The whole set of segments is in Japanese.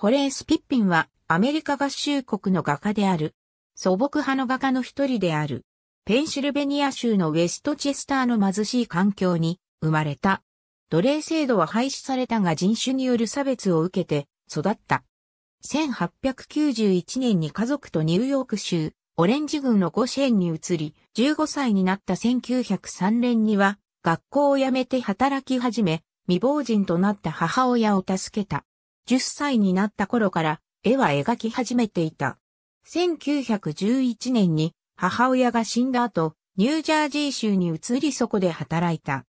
ホレース・ピッピンはアメリカ合衆国の画家である。素朴派の画家の一人である。ペンシルベニア州のウェストチェスターの貧しい環境に生まれた。奴隷制度は廃止されたが人種による差別を受けて育った。1891年に家族とニューヨーク州オレンジ郡の五支援に移り、15歳になった1903年には学校を辞めて働き始め、未亡人となった母親を助けた。10歳になった頃から絵は描き始めていた。1911年に母親が死んだ後、ニュージャージー州に移りそこで働いた。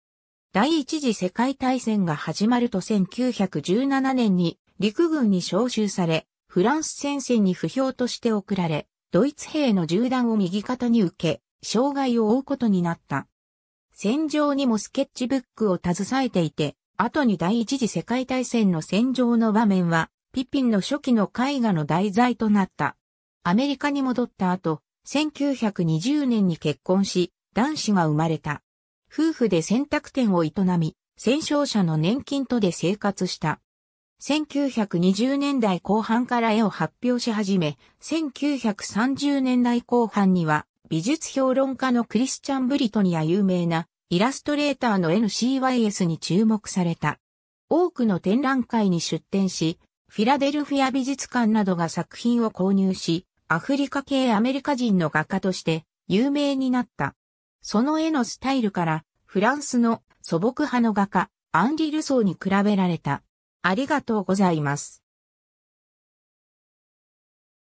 第一次世界大戦が始まると1917年に陸軍に召集され、フランス戦線に不評として送られ、ドイツ兵の銃弾を右肩に受け、障害を負うことになった。戦場にもスケッチブックを携えていて、後に第一次世界大戦の戦場の場面は、ピピンの初期の絵画の題材となった。アメリカに戻った後、1920年に結婚し、男子が生まれた。夫婦で洗濯店を営み、戦勝者の年金とで生活した。1920年代後半から絵を発表し始め、1930年代後半には美術評論家のクリスチャン・ブリトニア有名なイラストレーターの NCYS に注目された。多くの展覧会に出展し、フィラデルフィア美術館などが作品を購入し、アフリカ系アメリカ人の画家として有名になった。その絵のスタイルから、フランスの素朴派の画家、アンリ・ルソーに比べられた。ありがとうございます。